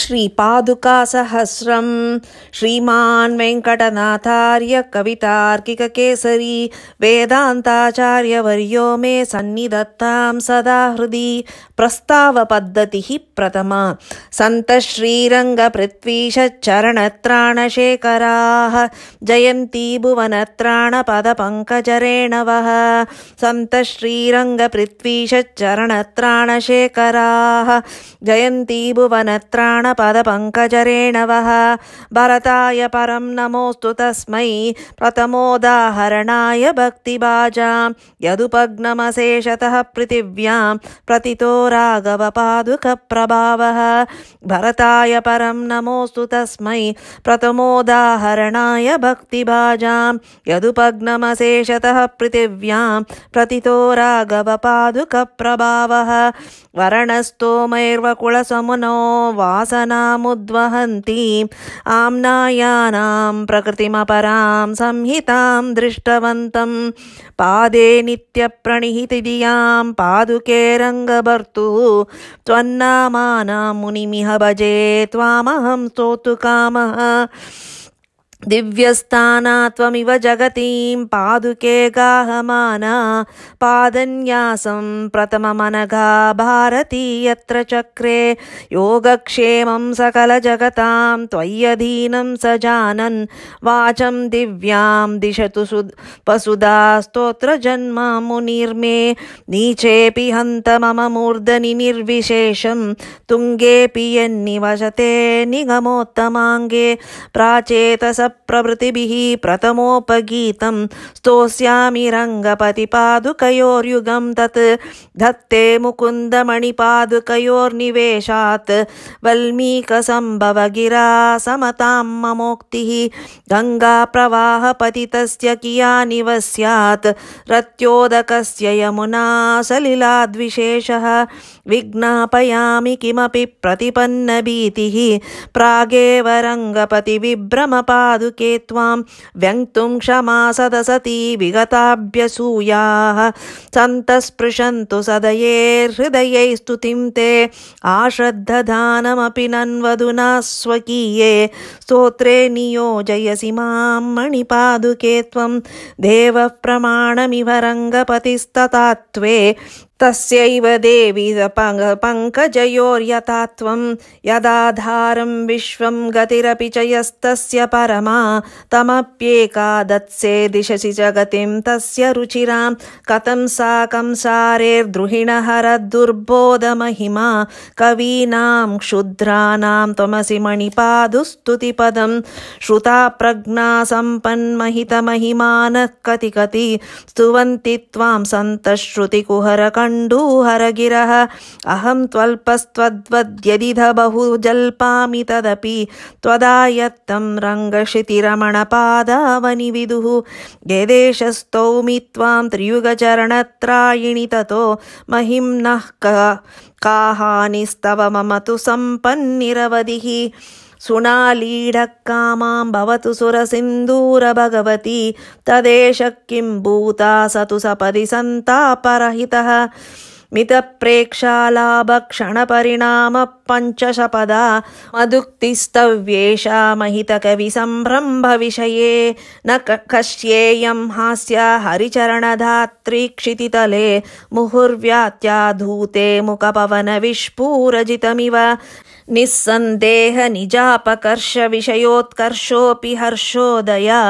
श्रीपादुकासहस्रम् श्रीमान् वेङ्कटनाथार्य कवितार्किककेसरी वेदान्ताचार्यवर्यो मे सन्निधत्तां सदा हृदि प्रस्तावपद्धतिः प्रथमा सन्तः श्रीरङ्गपृत्वीषश्चरणत्राणशेखराः जयन्तीभुवनत्राणपदपङ्कजरेणवः सन्तः जयन्ती भुवनत्रा वः भरताय परं नमोऽस्तु तस्मै प्रथमोदाहरणाय भक्तिभाजां यदुपग्नमशेषतः पृथिव्यां प्रतितो राघवपादुकप्रभावः प्रभावः भरताय परं नमोऽस्तु तस्मै प्रथमोदाहरणाय भक्तिभाजां यदुपग्नमशेषतः पृथिव्यां प्रतितो राघवपादुकप्रभावः वरणस्तोमैर्वकुलसमुनो वा सनामुद्वहन्ती आम्नायानां प्रकृतिमपरां संहितां दृष्टवन्तं पादे नित्यप्रणिहिति पादुके रङ्गभर्तु त्वन्नामानां मुनिमिह भजे त्वामहं स्तोतुकामः दिव्यस्थाना त्वमिव जगतीं पादुके गाहमाना पादन्यासं प्रथममनघा यत्र चक्रे योगक्षेमं सकलजगतां त्वय्यधीनं स जानन् वाचं दिव्यां दिशतु सु वसुदास्तोत्र जन्म मुनिर्मे नीचेऽपि हन्त मम मूर्धनि निर्विशेषं तुङ्गेऽपि यन्निवसते निगमोत्तमाङ्गे प्राचेतस प्रभृतिभिः प्रथमोपगीतं स्तोष्यामि रङ्गपतिपादुकयोर्युगं तत् धत्ते मुकुन्दमणिपादुकयोर्निवेशात् वल्मीकसम्भवगिरा समतां मोक्तिः गङ्गाप्रवाहपतितस्य किया निवस्यात् रत्योदकस्य यमुना सलिलाद्विशेषः विज्ञापयामि किमपि प्रतिपन्नभीतिः प्रागेव रङ्गपतिविभ्रमपा पादुके त्वां व्यङ्क्तुं क्षमा सदसती विगताभ्यसूयाः सन्तःस्पृशन्तु सदये हृदयै स्तुतिं ते आश्रद्धधानमपि नन्वधुना स्वकीये स्तोत्रे नियोजयसि मां मणिपादुके त्वं देवः प्रमाणमिव रङ्गपतिस्ततात्वे तस्यैव देवि पङ्कजयोर्यथात्वं यदाधारं विश्वं गतिरपि च यस्तस्य परमा तमप्येकादत्से दिशसि जगतिं तस्य रुचिरां कथं साकंसारेर्द्रुहिणहर दुर्बोधमहिमा कवीनां क्षुद्राणां त्वमसि मणिपादुस्तुतिपदं श्रुता प्रज्ञा सम्पन्महितमहिमानः कति स्तुवन्ति त्वां सन्तश्रुतिकुहरकण ण्डूहरगिरः अहं त्वल्पस्त्वद्वद्यदिध बहु जल्पामि तदपि त्वदायत्तं रङ्गशितिरमणपादावनिविदुः त्वां त्रियुगचरणत्रायिणि ततो महिम्नः का मम तु सम्पन्निरवधिः सुनालीढक्कामां भवतु सुरसिन्दूरभगवती तदेष भूता स तु सपदि सन्तापरहितः मितप्रेक्षालाभक्षणपरिणाम पञ्चशपदा महितकविसम्भ्रम्भविषये न कश्येयं हरिचरणधात्री क्षितितले मुहुर्व्यात्याधूते मुखपवनविष्पूरजितमिव निःसन्देह निजापकर्षविषयोत्कर्षोऽपि हर्षोदया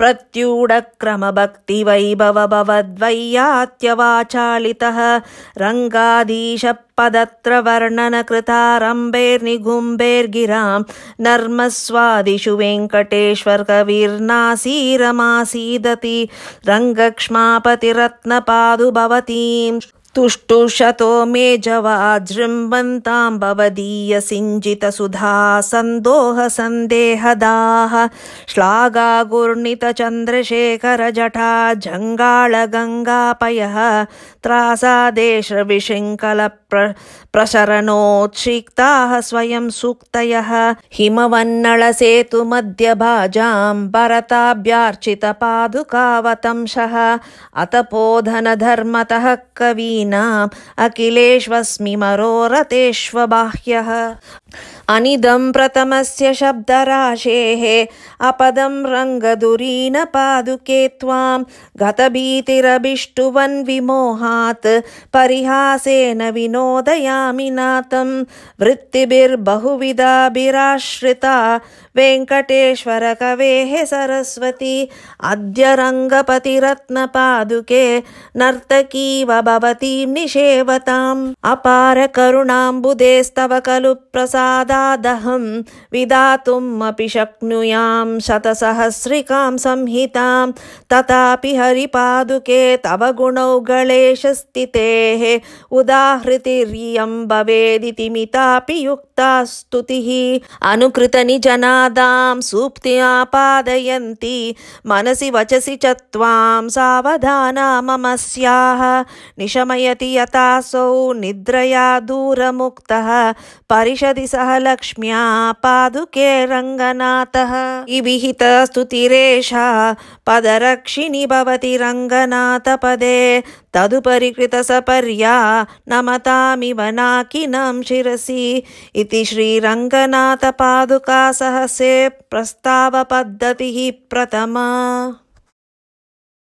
प्रत्यूडक्रमभक्तिवैभवभवद्वैयात्यवाचालितः रङ्गादीशपदत्र वर्णनकृता नर्मस्वादिषु वेङ्कटेश्वरकविर्नासीरमासीदति रङ्गक्ष्मापतिरत्नपादु तुष्टुषतो मेजवा जृम्बन्ताम् भवदीयसिञ्जितसुधासन्दोहसन्देहदाः श्लाघागुर्णितचन्द्रशेखरजठा जङ्गाळगङ्गापयः त्रासादेशविशृङ्कलप् प्रशरणोच्छिक्ताः स्वयं सूक्तयः हिमवन्नळसेतुमध्यभाजाम् भरताभ्यार्चित अतपोधनधर्मतः कवीनाम् अखिलेष्वस्मि मरोरतेष्वबाह्यः अनिदं प्रथमस्य शब्दराशेः अपदं रङ्गदुरीन पादुके त्वां गतभीतिरभिष्टुवन् विमोहात् परिहासेन विनोदयामि नातं वृत्तिभिर्बहुविधाभिराश्रिता वेङ्कटेश्वर कवेः सरस्वती अद्य रङ्गपतिरत्नपादुके नर्तकीव भवतीं निषेवताम् अपारकरुणाम्बुधेस्तव खलु प्रसा दहं विधातुमपि शक्नुयां शतसहस्रिकां संहितां तथापि हरिपादुके तव गुणौ गणेशस्थितेः उदाहृतिरियं भवेदिति मितापि स्तुतिः अनुकृतनि जनादां आपादयन्ति मनसि वचसि चत्वां सावधाना स्याः निशमयति यतासौ निद्रया दूरमुक्तः परिषदि सः लक्ष्म्या पादुके रङ्गनाथः इविहितस्तुतिरेष पदरक्षिणि भवति रङ्गनाथपदे तदुपरि कृतसपर्या नाकिनं शिरसि इति श्रीरङ्गनाथपादुकासहस्रे प्रस्तावपद्धतिः प्रथमा